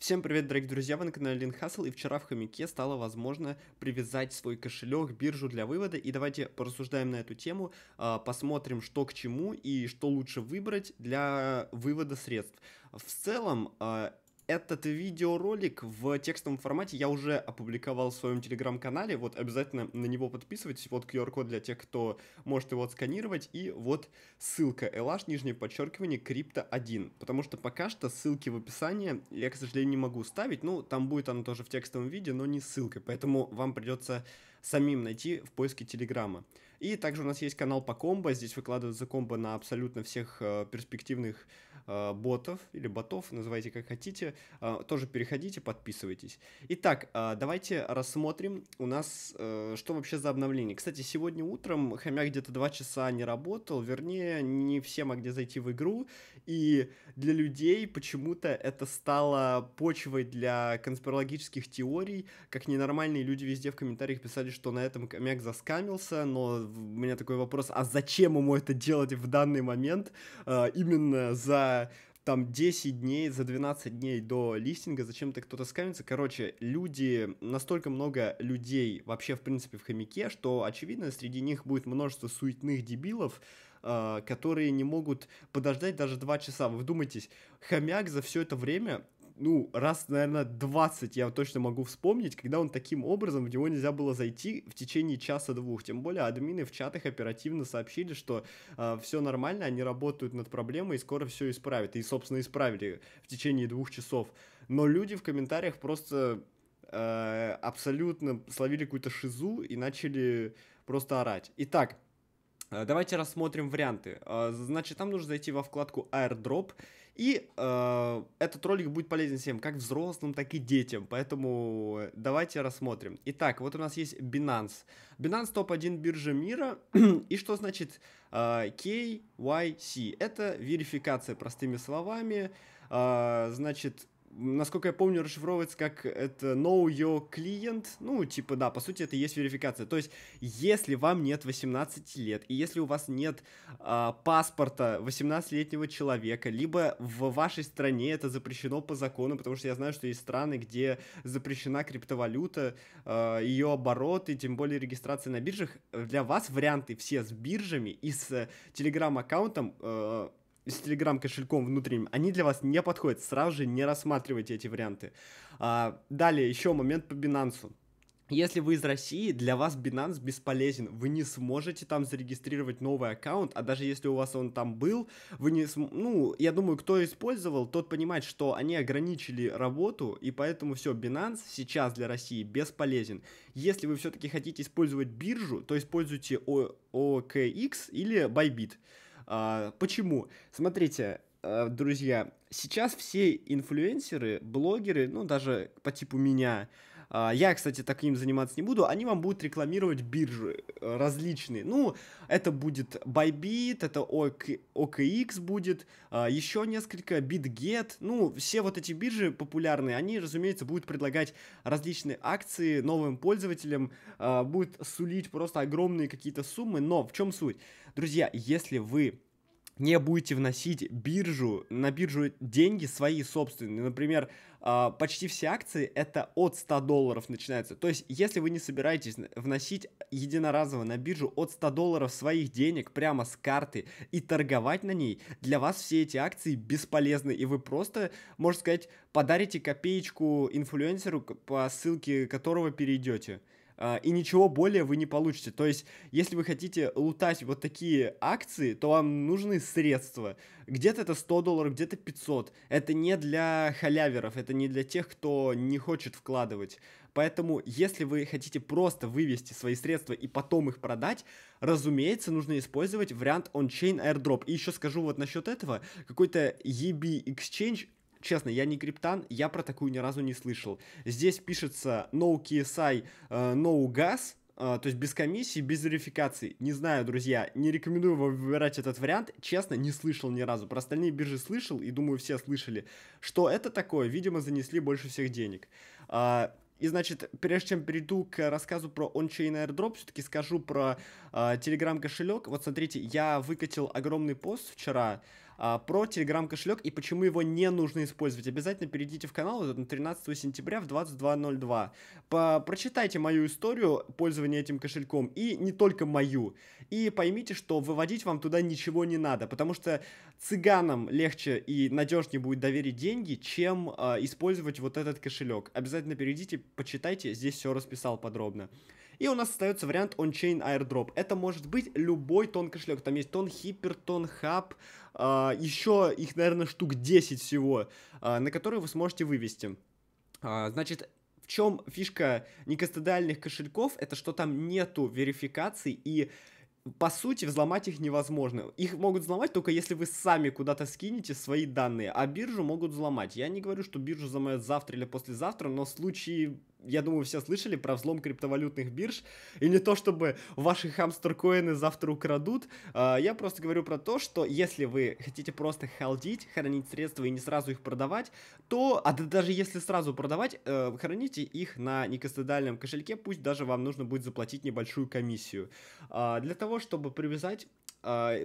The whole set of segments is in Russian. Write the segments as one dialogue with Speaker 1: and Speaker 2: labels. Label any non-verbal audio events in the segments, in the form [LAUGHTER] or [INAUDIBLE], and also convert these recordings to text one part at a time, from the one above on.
Speaker 1: Всем привет, дорогие друзья, вы на канале Линхасл, и вчера в хомяке стало возможно привязать свой кошелек, биржу для вывода, и давайте порассуждаем на эту тему, а, посмотрим, что к чему и что лучше выбрать для вывода средств. В целом, а, этот видеоролик в текстовом формате я уже опубликовал в своем телеграм-канале, вот обязательно на него подписывайтесь, вот QR-код для тех, кто может его отсканировать, и вот ссылка LH, нижнее подчеркивание, крипто 1, потому что пока что ссылки в описании я, к сожалению, не могу ставить, ну, там будет оно тоже в текстовом виде, но не ссылка, поэтому вам придется самим найти в поиске телеграма. И также у нас есть канал по комбо, здесь выкладывается комбо на абсолютно всех э, перспективных Э, ботов или ботов, называйте как хотите. Э, тоже переходите, подписывайтесь. Итак, э, давайте рассмотрим у нас, что вообще за обновление. Кстати, сегодня утром хомяк где-то 2 часа не работал, вернее, не все могли а зайти в игру, и для людей почему-то это стало почвой для конспирологических теорий, как ненормальные люди везде в комментариях писали, что на этом хомяк заскамился, но у меня такой вопрос, а зачем ему это делать в данный момент, а, именно за там 10 дней, за 12 дней до листинга зачем-то кто-то скамится. Короче, люди, настолько много людей вообще, в принципе, в хомяке, что, очевидно, среди них будет множество суетных дебилов, а, которые не могут подождать даже 2 часа. Вы вдумайтесь, хомяк за все это время ну, раз, наверное, 20 я точно могу вспомнить, когда он таким образом, в него нельзя было зайти в течение часа-двух. Тем более админы в чатах оперативно сообщили, что э, а, все нормально, они работают над проблемой и скоро все исправят. И, собственно, исправили в течение двух часов. Но люди в комментариях просто э, абсолютно словили какую-то шизу и начали просто орать. Итак, Э, давайте рассмотрим варианты. Э, значит, там нужно зайти во вкладку Airdrop, и э, этот ролик будет полезен всем, как взрослым, так и детям, поэтому э, давайте рассмотрим. Итак, вот у нас есть Binance. Binance топ-1 биржа мира, [CLEARS THROAT] и что значит э, KYC? Это верификация, простыми словами, э, значит, насколько я помню, расшифровывается как это know your client. Ну, типа, да, по сути, это и есть верификация. То есть, если вам нет 18 лет, и если у вас нет э, паспорта 18-летнего человека, либо в вашей стране это запрещено по закону, потому что я знаю, что есть страны, где запрещена криптовалюта, э, а, ее обороты тем более регистрация на биржах, для вас варианты все с биржами и с телеграм-аккаунтом э, с Telegram-кошельком внутренним, они для вас не подходят. Сразу же не рассматривайте эти варианты. А, далее, еще момент по Binance. Если вы из России, для вас Binance бесполезен. Вы не сможете там зарегистрировать новый аккаунт, а даже если у вас он там был, вы не см... Ну, я думаю, кто использовал, тот понимает, что они ограничили работу, и поэтому все, Binance сейчас для России бесполезен. Если вы все-таки хотите использовать биржу, то используйте OKX или Bybit. А, почему? Смотрите, а, друзья, сейчас все инфлюенсеры, блогеры, ну даже по типу меня, а, я, кстати, таким заниматься не буду. Они вам будут рекламировать биржи э, различные. Ну, это будет Bybit, это OK OKX будет, а, еще несколько, BitGet. Ну, все вот эти биржи популярные, они, разумеется, будут предлагать различные акции новым пользователям, а, будут сулить просто огромные какие-то суммы. Но в чем суть? Друзья, если вы не будете вносить биржу, на биржу деньги свои собственные. Например, а, почти все акции это от 100 долларов начинается. То есть, если вы не собираетесь вносить единоразово на биржу от 100 долларов своих денег прямо с карты и торговать на ней, для вас все эти акции бесполезны, и вы просто, можно сказать, подарите копеечку инфлюенсеру, по ссылке которого перейдете. А, и ничего более вы не получите. То есть, если вы хотите лутать вот такие акции, то вам нужны средства. Где-то это 100 долларов, где-то 500. Это не для халяверов, это не для тех, кто не хочет вкладывать. Поэтому, если вы хотите просто вывести свои средства и потом их продать, разумеется, нужно использовать вариант on-chain airdrop. И еще скажу вот насчет этого, какой-то EB Exchange Честно, я не криптан, я про такую ни разу не слышал. Здесь пишется no KSI, э, no gas, э, то есть без комиссии, без верификации. Не знаю, друзья, не рекомендую вам выбирать этот вариант. Честно, не слышал ни разу. Про остальные биржи слышал, и думаю, все слышали. Что это такое? Видимо, занесли больше всех денег. А, и, значит, прежде чем перейду к рассказу про OnChain airdrop, все-таки скажу про э, Telegram кошелек. Вот смотрите, я выкатил огромный пост вчера, а, про Telegram-кошелек и почему его не нужно использовать. Обязательно перейдите в канал вот, 13 сентября в 22.02. прочитайте мою историю пользования этим кошельком, и не только мою, и поймите, что выводить вам туда ничего не надо, потому что цыганам легче и надежнее будет доверить деньги, чем э, использовать вот этот кошелек. Обязательно перейдите, почитайте, здесь все расписал подробно. И у нас остается вариант on-chain airdrop. Это может быть любой тон кошелек. Там есть тон хипер, тон хаб, еще их, наверное, штук 10 всего, а, на которые вы сможете вывести. А, значит, в чем фишка некастодальных кошельков? Это что там нету верификации и по сути, взломать их невозможно. Их могут взломать только если вы сами куда-то скинете свои данные, а биржу могут взломать. Я не говорю, что биржу взломают завтра или послезавтра, но в случае я думаю, все слышали про взлом криптовалютных бирж, и не то чтобы ваши хамстеркоины завтра украдут, а, я просто говорю про то, что если вы хотите просто халдить, хранить средства и не сразу их продавать, то, а даже если сразу продавать, э, храните их на некостыдальном кошельке, пусть даже вам нужно будет заплатить небольшую комиссию. А, для того, чтобы привязать а,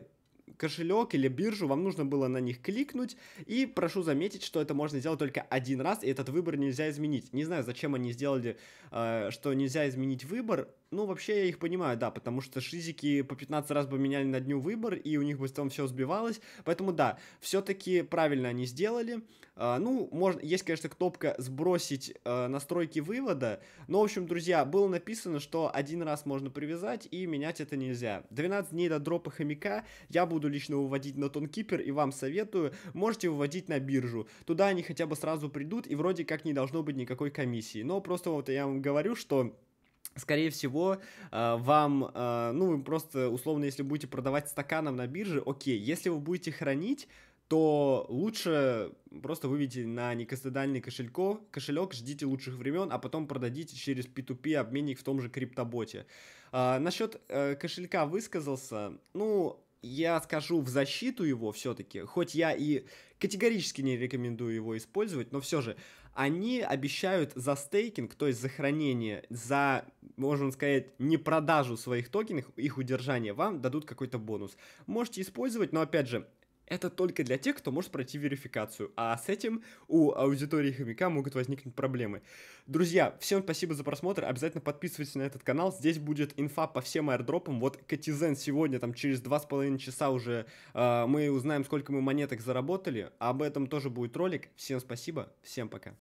Speaker 1: кошелек или биржу, вам нужно было на них кликнуть, и прошу заметить, что это можно сделать только один раз, и этот выбор нельзя изменить. Не знаю, зачем они сделали, э, что нельзя изменить выбор, ну, вообще я их понимаю, да, потому что шизики по 15 раз бы меняли на дню выбор, и у них бы там все сбивалось, поэтому да, все-таки правильно они сделали. Э, ну, можно, есть, конечно, кнопка сбросить э, настройки вывода, но, в общем, друзья, было написано, что один раз можно привязать, и менять это нельзя. 12 дней до дропа хомяка я был буду лично выводить на Тонкипер и вам советую, можете выводить на биржу. Туда они хотя бы сразу придут и вроде как не должно быть никакой комиссии. Но просто вот я вам говорю, что Скорее всего, э, вам, э, ну, вы просто, условно, если будете продавать стаканом на бирже, окей, если вы будете хранить, то лучше просто выведите на некостыдальный кошелько, кошелек, ждите лучших времен, а потом продадите через P2P обменник в том же криптоботе. А, насчет кошелька высказался. Ну, я скажу в защиту его все-таки, хоть я и категорически не рекомендую его использовать, но все же они обещают за стейкинг, то есть за хранение, за, можно сказать, не продажу своих токенов, их удержание, вам дадут какой-то бонус. Можете использовать, но опять же, это только для тех, кто может пройти верификацию, а с этим у аудитории хомяка могут возникнуть проблемы. Друзья, всем спасибо за просмотр, обязательно подписывайтесь на этот канал, здесь будет инфа по всем аирдропам, вот Катизен сегодня, там через 2,5 часа уже э, мы узнаем, сколько мы монеток заработали, об этом тоже будет ролик, всем спасибо, всем пока.